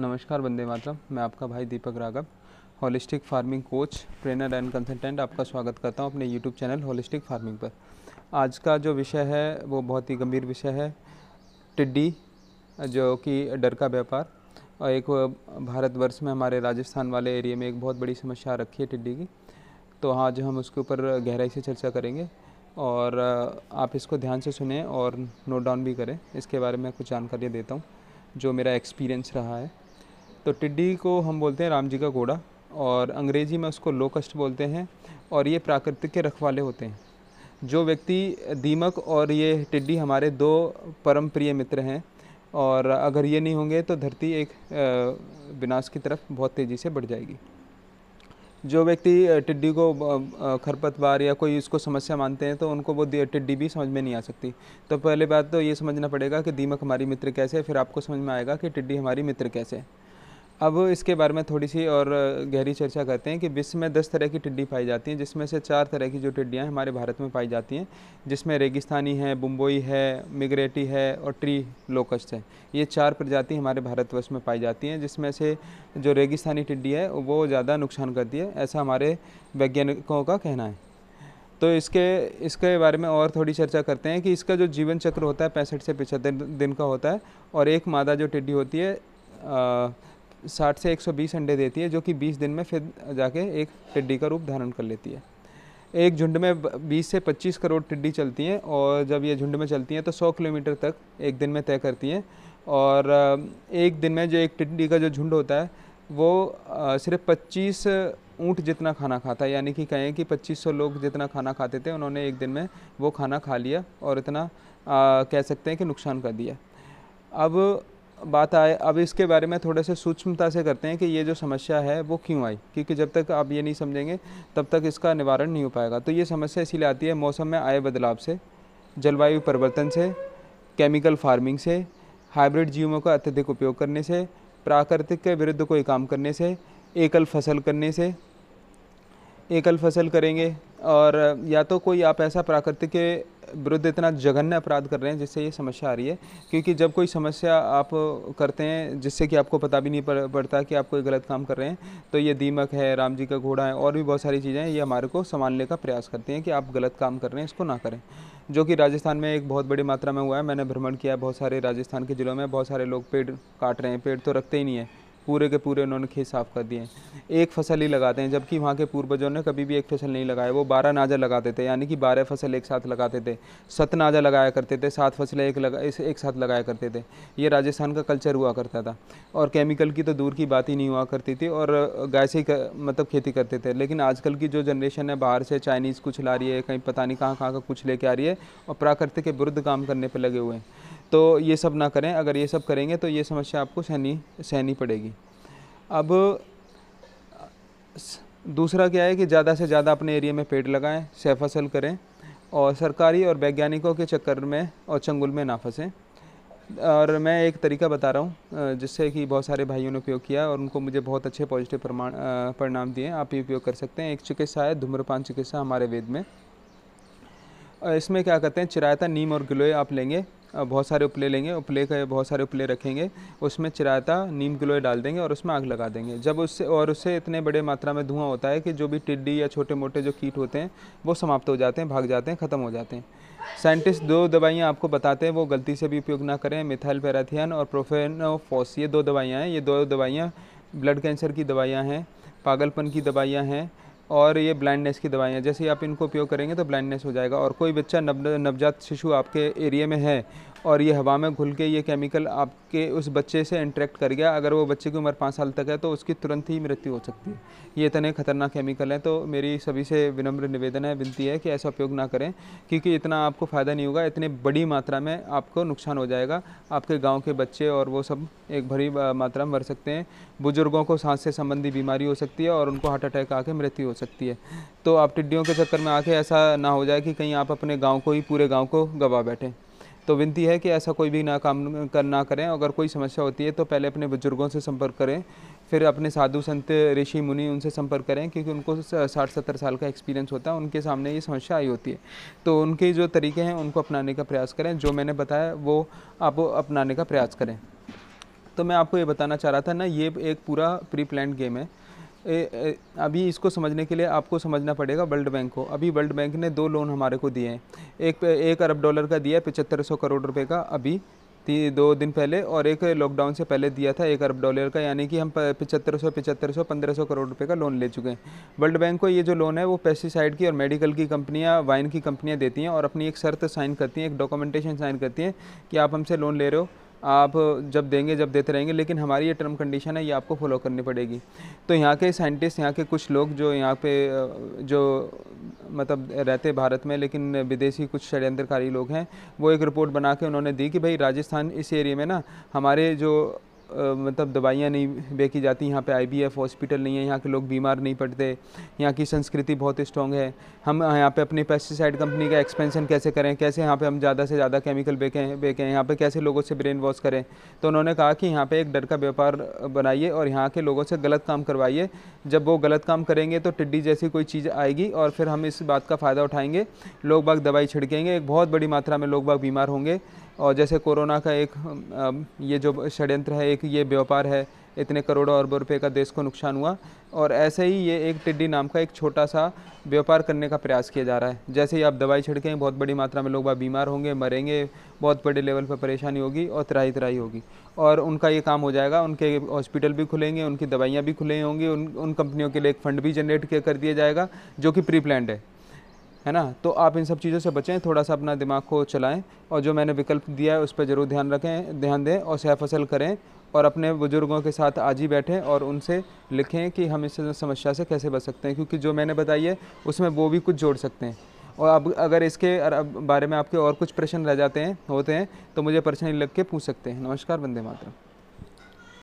नमस्कार बंदे मातरम मैं आपका भाई Deepak Raghav holistic farming coach trainer and consultant आपका स्वागत करता हूं अपने यूट्यूब चैनल होलिस्टिक फार्मिंग पर आज का जो विषय है वो बहुत ही गंभीर विषय है टिड्डी जो कि डर का व्यापार और एक भारतवर्ष में हमारे राजस्थान वाले एरिया में एक बहुत बड़ी समस्या रखी है टिड्डी की तो आज हम उसके ऊपर गहराई से चर्चा करेंगे और आप इसको ध्यान से सुने और नोट डाउन भी करें इसके बारे में कुछ जानकारियाँ देता हूँ जो मेरा एक्सपीरियंस रहा है तो टिड्डी को हम बोलते हैं राम जी का घोड़ा और अंग्रेज़ी में उसको लोकस्ट बोलते हैं और ये प्राकृतिक के रखवाले होते हैं जो व्यक्ति दीमक और ये टिड्डी हमारे दो परम प्रिय मित्र हैं और अगर ये नहीं होंगे तो धरती एक विनाश की तरफ बहुत तेज़ी से बढ़ जाएगी जो व्यक्ति टिड्डी को खरपतवार या कोई इसको समस्या मानते हैं तो उनको वो टिड्डी भी समझ में नहीं आ सकती तो पहले बात तो ये समझना पड़ेगा कि दीमक हमारी मित्र कैसे फिर आपको समझ में आएगा कि टिड्डी हमारी मित्र कैसे है अब इसके बारे में थोड़ी सी और गहरी चर्चा करते हैं कि विश्व में दस तरह की टिड्डी पाई जाती हैं जिसमें से चार तरह की जो टिड्डियाँ हमारे भारत में पाई जाती हैं जिसमें रेगिस्तानी है बुम्बोई है मिग्रेटी है और ट्री लोकस्ट है ये चार प्रजाति हमारे भारतवर्ष में पाई जाती हैं जिसमें से जो रेगिस्तानी टिड्डी है वो ज़्यादा नुकसान करती है ऐसा हमारे वैज्ञानिकों का कहना है तो इसके इसके बारे में और थोड़ी चर्चा करते हैं कि इसका जो जीवन चक्र होता है पैंसठ से पचहत्तर दिन का होता है और एक मादा जो टिड्डी होती है आ, साठ से बीस अंडे देती है जो कि बीस दिन में फिर जाके एक टिड्डी का रूप धारण कर लेती है एक झुंड में 20 से 25 करोड़ टिड्डी चलती हैं और जब ये झुंड में चलती हैं तो 100 किलोमीटर तक एक दिन में तय करती हैं और एक दिन में जो एक टिड्डी का जो झुंड होता है वो सिर्फ 25 ऊँट जितना खाना खाता है यानी कि कहें कि 2500 लोग जितना खाना खाते थे उन्होंने एक दिन में वो खाना खा लिया और इतना आ, कह सकते हैं कि नुकसान कर दिया अब बात आए अब इसके बारे में थोड़े से सूक्ष्मता से करते हैं कि ये जो समस्या है वो क्यों आई क्योंकि जब तक आप ये नहीं समझेंगे तब तक इसका निवारण नहीं हो पाएगा तो ये समस्या इसीलिए आती है मौसम में आए बदलाव से जलवायु परिवर्तन से केमिकल फार्मिंग से हाइब्रिड जीवों का अत्यधिक उपयोग करने से प्राकृतिक के विरुद्ध कोई काम करने से एकल फसल करने से एकल फसल करेंगे और या तो कोई आप ऐसा प्राकृतिक के विरुद्ध इतना जघन्य अपराध कर रहे हैं जिससे ये समस्या आ रही है क्योंकि जब कोई समस्या आप करते हैं जिससे कि आपको पता भी नहीं पड़ता कि आप कोई गलत काम कर रहे हैं तो ये दीमक है राम जी का घोड़ा है और भी बहुत सारी चीज़ें हैं ये हमारे को संभालने का प्रयास करती हैं कि आप गलत काम कर रहे हैं इसको ना करें जो कि राजस्थान में एक बहुत बड़ी मात्रा में हुआ है मैंने भ्रमण किया है बहुत सारे राजस्थान के ज़िलों में बहुत सारे लोग पेड़ काट रहे हैं पेड़ तो रखते ही नहीं है पूरे के पूरे उन्होंने खेत साफ़ कर दिए एक फसल ही लगाते हैं जबकि वहाँ के पूर्वजों ने कभी भी एक फसल नहीं लगाया वो बारह नाजा लगाते थे यानी कि बारह फसल एक साथ लगाते थे सत नाजा लगाया करते थे सात फसलें एक लगा एक साथ लगाया करते थे ये राजस्थान का कल्चर हुआ करता था और केमिकल की तो दूर की बात ही नहीं हुआ करती थी और गाय से मतलब खेती करते थे लेकिन आजकल की जो जनरेशन है बाहर से चाइनीज़ कुछ ला रही है कहीं पता नहीं कहाँ कहाँ का कुछ लेके आ रही है और प्राकृतिक के विरुद्ध काम करने पर लगे हुए हैं तो ये सब ना करें अगर ये सब करेंगे तो ये समस्या आपको सहनी सहनी पड़ेगी अब दूसरा क्या है कि ज़्यादा से ज़्यादा अपने एरिया में पेड़ लगाएं सह फसल करें और सरकारी और वैज्ञानिकों के चक्कर में और चंगुल में ना फंसें और मैं एक तरीका बता रहा हूँ जिससे कि बहुत सारे भाइयों ने उपयोग किया और उनको मुझे बहुत अच्छे पॉजिटिव प्रमाण परिणाम दिए आप ये उपयोग कर सकते हैं एक चिकित्सा है धूम्रपान चिकित्सा हमारे वेद में इसमें क्या कहते हैं चिरायता नीम और गिलोय आप लेंगे बहुत सारे उपले लेंगे उपले का बहुत सारे उपले रखेंगे उसमें चिराता नीम गिलोय डाल देंगे और उसमें आग लगा देंगे जब उससे और उससे इतने बड़े मात्रा में धुआं होता है कि जो भी टिड्डी या छोटे मोटे जो कीट होते हैं वो समाप्त हो जाते हैं भाग जाते हैं ख़त्म हो जाते हैं साइंटिस्ट दो दवाइयाँ आपको बताते हैं वो गलती से भी उपयोग ना करें मिथाइल पैराथियन और प्रोफेनोफोस ये दो दवाइयाँ हैं ये दो दवाइयाँ ब्लड कैंसर की दवाइयाँ हैं पागलपन की दवाइयाँ हैं और ये ब्लाइंडनेस की दवाइयाँ जैसे आप इनको उपयोग करेंगे तो ब्लाइंडनेस हो जाएगा और कोई बच्चा नव नवजात शिशु आपके एरिया में है और ये हवा में घुल के ये केमिकल आपके उस बच्चे से इंटरेक्ट कर गया अगर वो बच्चे की उम्र पाँच साल तक है तो उसकी तुरंत ही मृत्यु हो सकती है ये इतने ख़तरनाक केमिकल हैं तो मेरी सभी से विनम्र निवेदन है विनती है कि ऐसा उपयोग ना करें क्योंकि इतना आपको फ़ायदा नहीं होगा इतनी बड़ी मात्रा में आपको नुकसान हो जाएगा आपके गाँव के बच्चे और वो सब एक भरी मात्रा में मर सकते हैं बुज़ुर्गों को सांस से संबंधी बीमारी हो सकती है और उनको हार्ट अटैक आके मृत्यु हो सकती है तो आप टिड्डियों के चक्कर में आके ऐसा ना हो जाए कि कहीं आप अपने गाँव को ही पूरे गाँव को गवा बैठें तो विनती है कि ऐसा कोई भी ना काम कर ना करें अगर कोई समस्या होती है तो पहले अपने बुज़ुर्गों से संपर्क करें फिर अपने साधु संत ऋषि मुनि उनसे संपर्क करें क्योंकि उनको साठ सत्तर साल का एक्सपीरियंस होता है उनके सामने ये समस्या आई होती है तो उनके जो तरीके हैं उनको अपनाने का प्रयास करें जो मैंने बताया वो आप अपनाने का प्रयास करें तो मैं आपको ये बताना चाह रहा था ना ये एक पूरा प्री प्लान गेम है ए, ए, अभी इसको समझने के लिए आपको समझना पड़ेगा वर्ल्ड बैंक को अभी वर्ल्ड बैंक ने दो लोन हमारे को दिए हैं एक एक अरब डॉलर का दिया है पचहत्तर सौ करोड़ रुपए का अभी दो दिन पहले और एक लॉकडाउन से पहले दिया था एक अरब डॉलर का यानी कि हम पचहत्तर सौ पचहत्तर सौ पंद्रह सौ करोड़ रुपए का लोन ले चुके हैं वर्ल्ड बैंक को ये जो लोन है वो पेस्टिसाइड की और मेडिकल की कंपनियां वाइन की कंपनियां देती हैं और अपनी एक शर्त साइन करती हैं एक डॉक्यूमेंटेशन साइन करती हैं कि आप हमसे लोन ले रहे हो आप जब देंगे जब देते रहेंगे लेकिन हमारी ये टर्म कंडीशन है ये आपको फॉलो करनी पड़ेगी तो यहाँ के साइंटिस्ट यहाँ के कुछ लोग जो यहाँ पे जो मतलब रहते भारत में लेकिन विदेशी कुछ षड्यंत्रकारी लोग हैं वो एक रिपोर्ट बना के उन्होंने दी कि भाई राजस्थान इस एरिए में ना हमारे जो मतलब दवाइयाँ नहीं बेची जाती यहाँ पे आईबीएफ हॉस्पिटल नहीं है यहाँ के लोग बीमार नहीं पड़ते यहाँ की संस्कृति बहुत स्ट्रॉन्ग है हम यहाँ पे अपनी पेस्टिसाइड कंपनी का एक्सपेंशन कैसे करें कैसे यहाँ पे हम ज़्यादा से ज़्यादा केमिकल बेचें बेचें यहाँ पे कैसे लोगों से ब्रेन वॉश करें तो उन्होंने कहा कि यहाँ पर एक डर का व्यापार बनाइए और यहाँ के लोगों से गलत काम करवाइए जब वो गलत काम करेंगे तो टिड्डी जैसी कोई चीज़ आएगी और फिर हम इस बात का फ़ायदा उठाएंगे लोग बाग दवाई छिड़केंगे एक बहुत बड़ी मात्रा में लोग बाग बीमार होंगे और जैसे कोरोना का एक ये जो षड्यंत्र है एक ये व्यापार है इतने करोड़ों अरबों रुपए का देश को नुकसान हुआ और ऐसे ही ये एक टिड्डी नाम का एक छोटा सा व्यापार करने का प्रयास किया जा रहा है जैसे ही आप दवाई छिड़कें बहुत बड़ी मात्रा में लोग बाग बीमार होंगे मरेंगे बहुत बड़े लेवल पर परेशानी होगी और तराई तराई होगी और उनका ये काम हो जाएगा उनके हॉस्पिटल भी खुलेंगे उनकी दवाइयाँ भी खुली होंगी उन उन कंपनियों के लिए एक फ़ंड भी जनरेट कर दिया जाएगा जो कि प्री प्लान्ड है है ना तो आप इन सब चीज़ों से बचें थोड़ा सा अपना दिमाग को चलाएं और जो मैंने विकल्प दिया है उस पर ज़रूर ध्यान रखें ध्यान दें और सह फसल करें और अपने बुज़ुर्गों के साथ आज ही बैठें और उनसे लिखें कि हम इस समस्या से कैसे बच सकते हैं क्योंकि जो मैंने बताई है उसमें वो भी कुछ जोड़ सकते हैं और अब अगर इसके बारे में आपके और कुछ प्रश्न रह जाते हैं होते हैं तो मुझे पर्सनली लग के पूछ सकते हैं नमस्कार वंदे मातरम